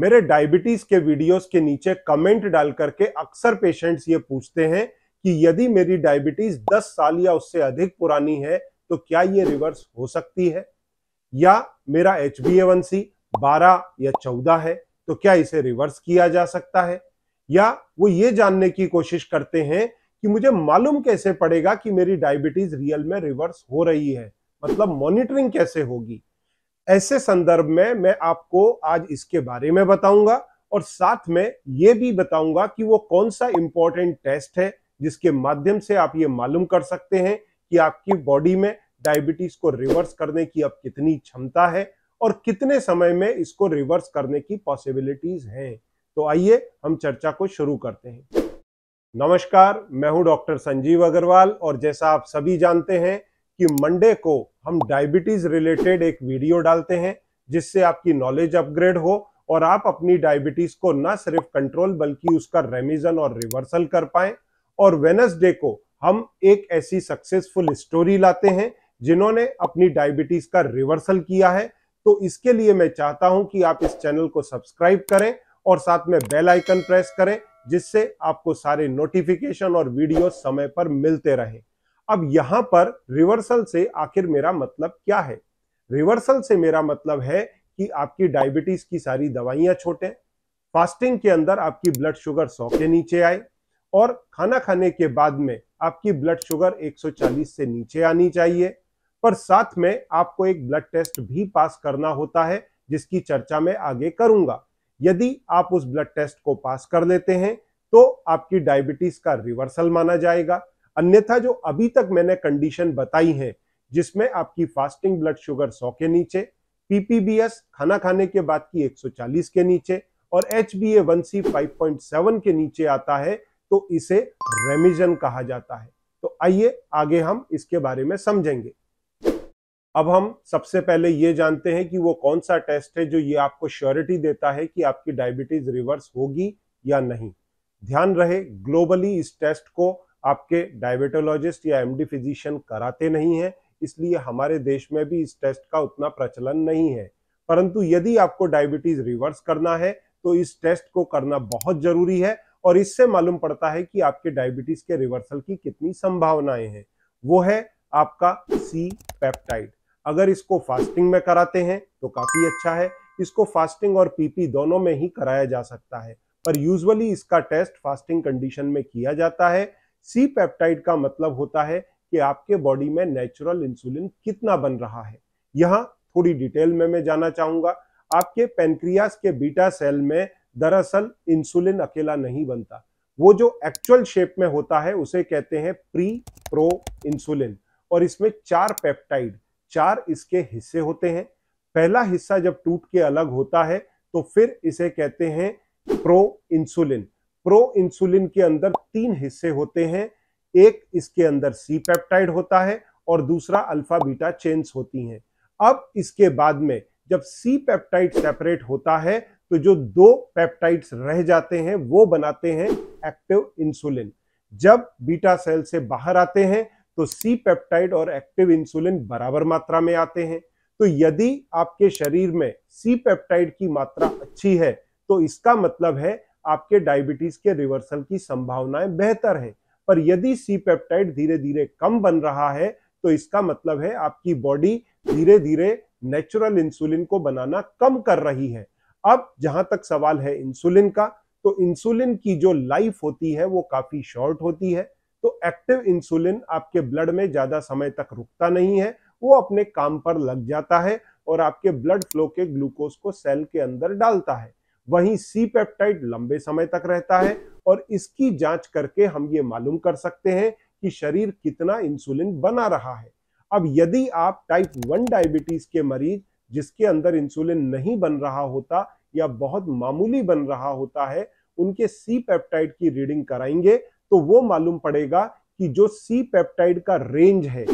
मेरे डायबिटीज के वीडियोस के नीचे कमेंट डाल करके अक्सर पेशेंट्स ये पूछते हैं कि यदि मेरी डायबिटीज 10 साल या उससे अधिक पुरानी है तो क्या ये रिवर्स हो सकती है या मेरा एच बी वन सी बारह या चौदह है तो क्या इसे रिवर्स किया जा सकता है या वो ये जानने की कोशिश करते हैं कि मुझे मालूम कैसे पड़ेगा कि मेरी डायबिटीज रियल में रिवर्स हो रही है मतलब मॉनिटरिंग कैसे होगी ऐसे संदर्भ में मैं आपको आज इसके बारे में बताऊंगा और साथ में ये भी बताऊंगा कि वो कौन सा इंपॉर्टेंट टेस्ट है जिसके माध्यम से आप ये मालूम कर सकते हैं कि आपकी बॉडी में डायबिटीज को रिवर्स करने की अब कितनी क्षमता है और कितने समय में इसको रिवर्स करने की पॉसिबिलिटीज हैं तो आइए हम चर्चा को शुरू करते हैं नमस्कार मैं हूं डॉक्टर संजीव अग्रवाल और जैसा आप सभी जानते हैं कि मंडे को हम डायबिटीज रिलेटेड एक वीडियो डालते हैं जिससे आपकी नॉलेज अपग्रेड हो और आप अपनी डायबिटीज को ना सिर्फ कंट्रोल बल्कि उसका रेमिजन और रिवर्सल कर पाए और वेनसडे को हम एक ऐसी सक्सेसफुल स्टोरी लाते हैं जिन्होंने अपनी डायबिटीज का रिवर्सल किया है तो इसके लिए मैं चाहता हूं कि आप इस चैनल को सब्सक्राइब करें और साथ में बेल आइकन प्रेस करें जिससे आपको सारे नोटिफिकेशन और वीडियो समय पर मिलते रहें अब यहां पर रिवर्सल से आखिर मेरा मतलब क्या है रिवर्सल से मेरा मतलब है कि आपकी डायबिटीज की सारी दवाइयां छोटे फास्टिंग के अंदर आपकी ब्लड शुगर 100 के नीचे आए और खाना खाने के बाद में आपकी ब्लड शुगर 140 से नीचे आनी चाहिए पर साथ में आपको एक ब्लड टेस्ट भी पास करना होता है जिसकी चर्चा मैं आगे करूंगा यदि आप उस ब्लड टेस्ट को पास कर लेते हैं तो आपकी डायबिटीज का रिवर्सल माना जाएगा अन्यथा जो अभी तक मैंने कंडीशन बताई है जिसमें आपकी फास्टिंग ब्लड शुगर 100 के नीचे पीपीबीएस खाना खाने के बाद की 140 के नीचे और H B A one C five के नीचे आता है तो इसे रेमिजन कहा जाता है तो आइए आगे हम इसके बारे में समझेंगे अब हम सबसे पहले ये जानते हैं कि वो कौन सा टेस्ट है जो ये आपको श्योरिटी देता है कि आपकी डायबिटीज रिवर्स होगी या नहीं ध्यान रहे ग्लोबली इस टेस्ट को आपके डायबिटोलॉजिस्ट या एमडी फिजिशियन कराते नहीं हैं इसलिए हमारे देश में भी इस टेस्ट का उतना प्रचलन नहीं है परंतु यदि आपको डायबिटीज रिवर्स करना है तो इस टेस्ट को करना बहुत जरूरी है और इससे मालूम पड़ता है कि आपके डायबिटीज के रिवर्सल की कितनी संभावनाएं हैं वो है आपका सी पेप्टाइड अगर इसको फास्टिंग में कराते हैं तो काफी अच्छा है इसको फास्टिंग और पीपी दोनों में ही कराया जा सकता है पर यूजुअली इसका टेस्ट फास्टिंग कंडीशन में किया जाता है सी पेप्टाइड का मतलब होता है कि आपके बॉडी में नेचुरल इंसुलिन कितना बन रहा है यहाँ थोड़ी डिटेल में मैं जाना चाहूंगा आपके पेनक्रियास के बीटा सेल में दरअसल इंसुलिन अकेला नहीं बनता वो जो एक्चुअल शेप में होता है उसे कहते हैं प्री प्रो इंसुलिन और इसमें चार पेप्टाइड चार इसके हिस्से होते हैं पहला हिस्सा जब टूट के अलग होता है तो फिर इसे कहते हैं प्रो इंसुलिन प्रो इंसुलिन के अंदर तीन हिस्से होते हैं एक इसके अंदर सी पेप्टाइड होता है और दूसरा अल्फा बीटा चेन्स होती हैं अब इसके बाद में जब सी पेप्टाइड सेपरेट होता है तो जो दो पेप्टाइड्स रह जाते हैं वो बनाते हैं एक्टिव इंसुलिन जब बीटा सेल से बाहर आते हैं तो सी पेप्टाइड और एक्टिव इंसुलिन बराबर मात्रा में आते हैं तो यदि आपके शरीर में सी पेप्टाइड की मात्रा अच्छी है तो इसका मतलब है आपके डायबिटीज के रिवर्सल की संभावनाएं बेहतर हैं पर यदि सी पेप्टाइड धीरे धीरे कम बन रहा है तो इसका मतलब है आपकी बॉडी धीरे धीरे नेचुरल इंसुलिन को बनाना कम कर रही है अब जहां तक सवाल है इंसुलिन का तो इंसुलिन की जो लाइफ होती है वो काफी शॉर्ट होती है तो एक्टिव इंसुलिन आपके ब्लड में ज्यादा समय तक रुकता नहीं है वो अपने काम पर लग जाता है और आपके ब्लड फ्लो के ग्लूकोज को सेल के अंदर डालता है वहीं सी पेप्टाइड लंबे समय तक रहता है और इसकी जांच करके हम ये मालूम कर सकते हैं कि शरीर कितना इंसुलिन बना रहा है अब यदि आप टाइप वन डायबिटीज के मरीज जिसके अंदर इंसुलिन नहीं बन रहा होता या बहुत मामूली बन रहा होता है उनके सी पेप्टाइड की रीडिंग कराएंगे तो वो मालूम पड़ेगा कि जो सी पेप्टाइड का रेंज है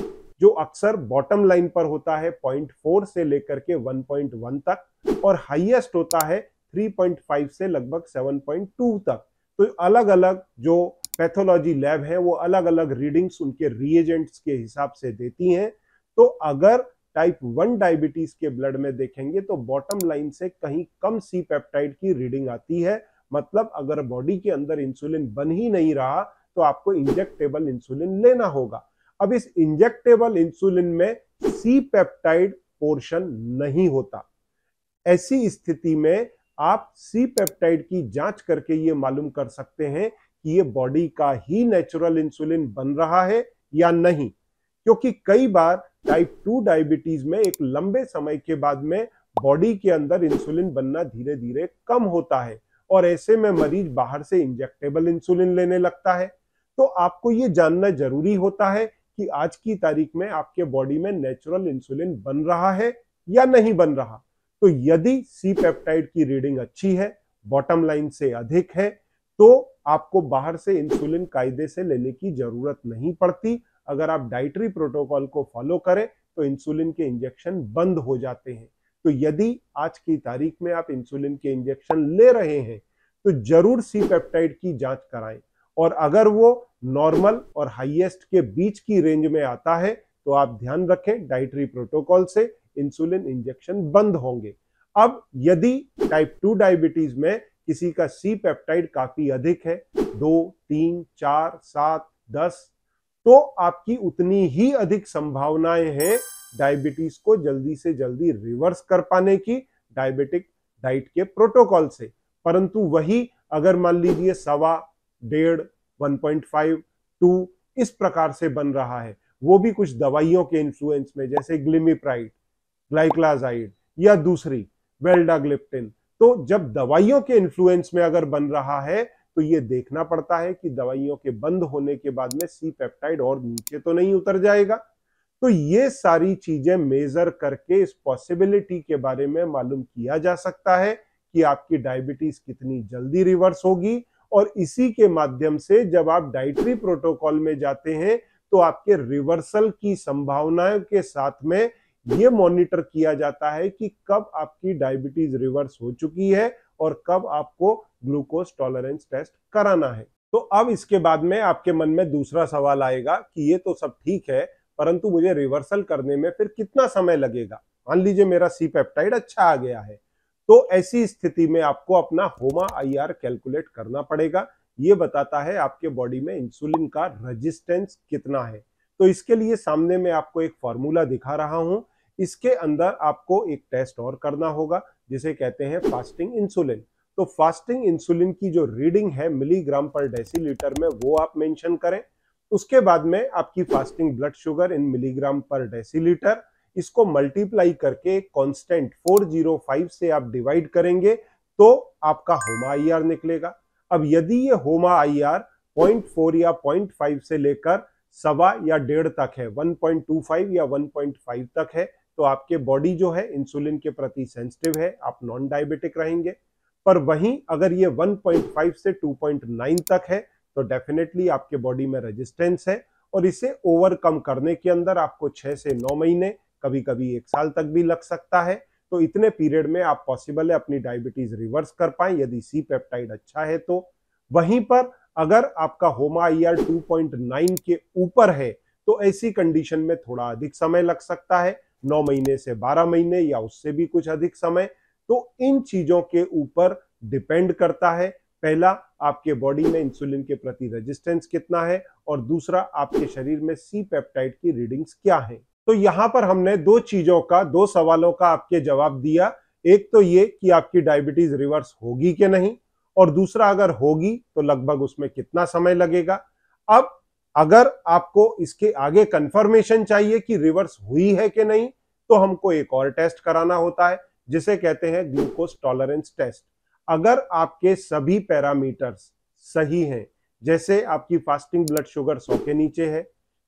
जो अक्सर बॉटम लाइन पर होता है 0.4 से लेकर के 1.1 तक और हाईएस्ट होता है 3.5 से लगभग 7.2 तक तो अलग अलग जो पैथोलॉजी लैब है वो अलग अलग रीडिंग्स उनके रिएजेंट्स के हिसाब से देती हैं तो अगर टाइप वन डायबिटीज के ब्लड में देखेंगे तो बॉटम लाइन से कहीं कम सी पेप्टाइड की रीडिंग आती है मतलब अगर बॉडी के अंदर इंसुलिन बन ही नहीं रहा तो आपको इंजेक्टेबल इंसुलिन लेना होगा अब इस इंजेक्टेबल इंसुलिन में सी पेप्टाइड पोर्शन नहीं होता ऐसी स्थिति में आप सी पेप्टाइड की जांच करके ये मालूम कर सकते हैं कि ये बॉडी का ही नेचुरल इंसुलिन बन रहा है या नहीं क्योंकि कई बार टाइप टू डायबिटीज में एक लंबे समय के बाद में बॉडी के अंदर इंसुलिन बनना धीरे धीरे कम होता है और ऐसे में मरीज बाहर से इंजेक्टेबल इंसुलिन लेने लगता है तो आपको ये जानना जरूरी होता है कि आज की तारीख में आपके बॉडी में नेचुरल इंसुलिन बन रहा है या नहीं बन रहा तो यदि सी पेप्टाइड की रीडिंग अच्छी है बॉटम लाइन से अधिक है तो आपको बाहर से इंसुलिन कायदे से लेने की जरूरत नहीं पड़ती अगर आप डाइटरी प्रोटोकॉल को फॉलो करें तो इंसुलिन के इंजेक्शन बंद हो जाते हैं तो यदि आज की तारीख में आप इंसुलिन के इंजेक्शन ले रहे हैं तो जरूर सी पेप्टाइड की जांच कराएं और अगर वो नॉर्मल और हाईएस्ट के बीच की रेंज में आता है तो आप ध्यान रखें डाइटरी प्रोटोकॉल से इंसुलिन इंजेक्शन बंद होंगे अब यदि टाइप टू डायबिटीज में किसी का सी पेप्टाइड काफी अधिक है दो तीन चार सात दस तो आपकी उतनी ही अधिक संभावनाएं हैं डायबिटीज को जल्दी से जल्दी रिवर्स कर पाने की डायबिटिक डाइट के प्रोटोकॉल से परंतु वही अगर मान लीजिए सवा डेढ़ 1.5 टू इस प्रकार से बन रहा है वो भी कुछ दवाइयों के इन्फ्लुएंस में जैसे ग्लिमिप्राइड ग्लाइक्लाजाइड या दूसरी वेल्डाग्लिप्टिन तो जब दवाइयों के इन्फ्लुएंस में अगर बन रहा है तो ये देखना पड़ता है कि दवाइयों के बंद होने के बाद में सी पेप्टाइड और नीचे तो नहीं उतर जाएगा तो ये सारी चीजें मेजर करके इस पॉसिबिलिटी के बारे में मालूम किया जा सकता है कि आपकी डायबिटीज कितनी जल्दी रिवर्स होगी और इसी के माध्यम से जब आप डाइटरी प्रोटोकॉल में जाते हैं तो आपके रिवर्सल की संभावनाओं के साथ में ये मॉनिटर किया जाता है कि कब आपकी डायबिटीज रिवर्स हो चुकी है और कब आपको ग्लूकोज टॉलरेंस टेस्ट कराना है तो अब इसके बाद में आपके मन में दूसरा सवाल आएगा कि ये तो सब ठीक है परंतु मुझे रिवर्सल करने में फिर कितना समय लगेगा मान लीजिए मेरा सी पेप्टाइड अच्छा आ गया है तो ऐसी स्थिति में आपको अपना होमा आईआर कैलकुलेट करना पड़ेगा ये बताता है आपके बॉडी में इंसुलिन का रेजिस्टेंस कितना है तो इसके लिए सामने में आपको एक फॉर्मूला दिखा रहा हूं इसके अंदर आपको एक टेस्ट और करना होगा जिसे कहते हैं फास्टिंग इंसुलिन तो फास्टिंग इंसुलिन की जो रीडिंग है मिलीग्राम पर डेसीलीटर में वो आप मेंशन करें उसके बाद में आपकी fasting blood sugar in milligram per decilitre इसको मल्टीप्लाई करके कांस्टेंट 405 से आप डिवाइड करेंगे तो आपका होमा आईआर निकलेगा अब यदि ये होमा आईआर 0.4 या 0.5 से लेकर सवा या डेढ़ तक है 1.25 या 1.5 तक है तो आपके बॉडी जो है इंसुलिन के प्रति सेंसिटिव है आप नॉन डायबिटिक रहेंगे पर वहीं अगर ये 1.5 से 2.9 तक है तो डेफिनेटली आपके बॉडी में रेजिस्टेंस है और इसे ओवरकम करने के अंदर आपको 6 से नौ महीने कभी कभी एक साल तक भी लग सकता है तो इतने पीरियड में आप पॉसिबल है अपनी डायबिटीज रिवर्स कर पाए यदि सी पेप्टाइड अच्छा है तो वहीं पर अगर आपका होमा आई आर के ऊपर है तो ऐसी कंडीशन में थोड़ा अधिक समय लग सकता है नौ महीने से बारह महीने या उससे भी कुछ अधिक समय तो इन चीजों के ऊपर डिपेंड करता है पहला आपके बॉडी में इंसुलिन के प्रति रेजिस्टेंस कितना है और दूसरा आपके शरीर में सी पेप्टाइड की रीडिंग्स क्या है तो यहां पर हमने दो चीजों का दो सवालों का आपके जवाब दिया एक तो ये कि आपकी डायबिटीज रिवर्स होगी कि नहीं और दूसरा अगर होगी तो लगभग उसमें कितना समय लगेगा अब अगर आपको इसके आगे कंफर्मेशन चाहिए कि रिवर्स हुई है कि नहीं तो हमको एक और टेस्ट कराना होता है जिसे कहते हैं ग्लूकोज टॉलरेंस टेस्ट अगर आपके सभी पैरामीटर्स सही हैं जैसे आपकी फास्टिंग ब्लड शुगर 100 के नीचे है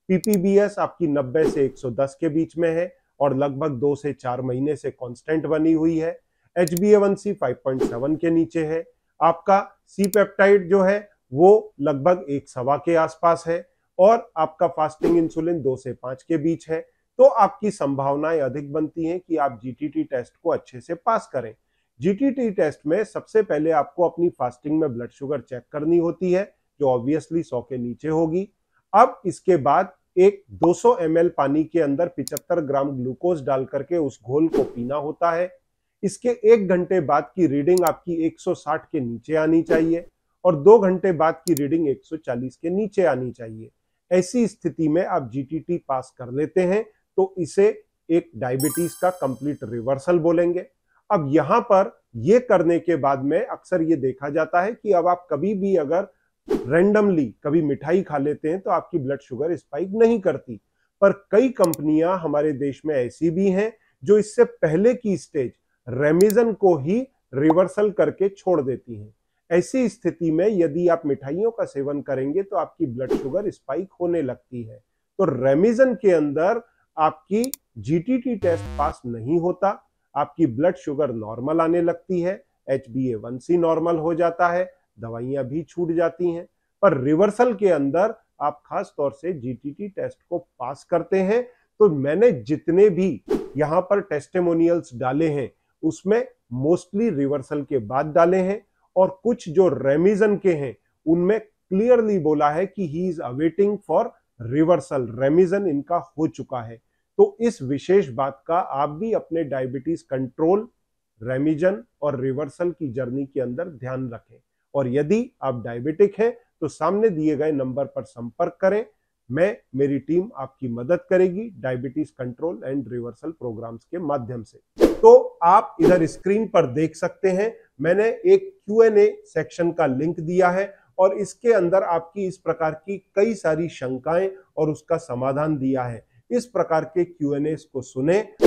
पीपीबीएस आपकी 90 से 110 के बीच में है और लगभग दो से चार महीने से कांस्टेंट बनी हुई है एच बी एवं सी फाइव पॉइंट सेवन के नीचे है आपका सी पेप्टाइड जो है वो लगभग एक सवा के आसपास है और आपका फास्टिंग इंसुलिन दो से पांच के बीच है तो आपकी संभावनाएं अधिक बनती हैं कि आप जीटीटी टेस्ट को अच्छे से पास करें जीटीटी टेस्ट में सबसे पहले आपको अपनी फास्टिंग में ब्लड शुगर चेक करनी होती है जो ऑब्वियसली सौ के नीचे होगी अब इसके बाद एक 200 सौ पानी के अंदर 75 ग्राम ग्लूकोज डाल करके उस घोल को पीना होता है इसके एक घंटे बाद की रीडिंग आपकी 160 के नीचे आनी चाहिए और दो घंटे बाद की रीडिंग 140 के नीचे आनी चाहिए ऐसी स्थिति में आप जीटीटी पास कर लेते हैं तो इसे एक डायबिटीज का कंप्लीट रिवर्सल बोलेंगे अब यहां पर ये करने के बाद में अक्सर ये देखा जाता है कि अब आप कभी भी अगर रेंडमली कभी मिठाई खा लेते हैं तो आपकी ब्लड शुगर स्पाइक नहीं करती पर कई कंपनियां हमारे देश में ऐसी भी हैं जो इससे पहले की स्टेज रेमिजन को ही रिवर्सल करके छोड़ देती हैं ऐसी स्थिति में यदि आप मिठाइयों का सेवन करेंगे तो आपकी ब्लड शुगर स्पाइक होने लगती है तो रेमिजन के अंदर आपकी जीटीटी टेस्ट पास नहीं होता आपकी ब्लड शुगर नॉर्मल आने लगती है एच बी नॉर्मल हो जाता है दवाइयां भी छूट जाती हैं पर रिवर्सल के अंदर आप खास तौर से जीटीटी टेस्ट को पास करते हैं तो मैंने जितने भी यहां पर टेस्टेमोनियल्स डाले हैं उसमें मोस्टली रिवर्सल के बाद डाले हैं और कुछ जो रेमिजन के हैं उनमें क्लियरली बोला है कि he is awaiting for reversal remission इनका हो चुका है तो इस विशेष बात का आप भी अपने डायबिटीज कंट्रोल रेमिजन और रिवर्सल की जर्नी के अंदर ध्यान रखें और यदि आप डायबिटिक हैं तो सामने दिए गए नंबर पर संपर्क करें मैं मेरी टीम आपकी मदद करेगी diabetes control and reversal programs के माध्यम से तो आप इधर स्क्रीन पर देख सकते हैं मैंने एक क्यू एन ए सेक्शन का लिंक दिया है और इसके अंदर आपकी इस प्रकार की कई सारी शंकाएं और उसका समाधान दिया है इस प्रकार के क्यू एन ए को सुने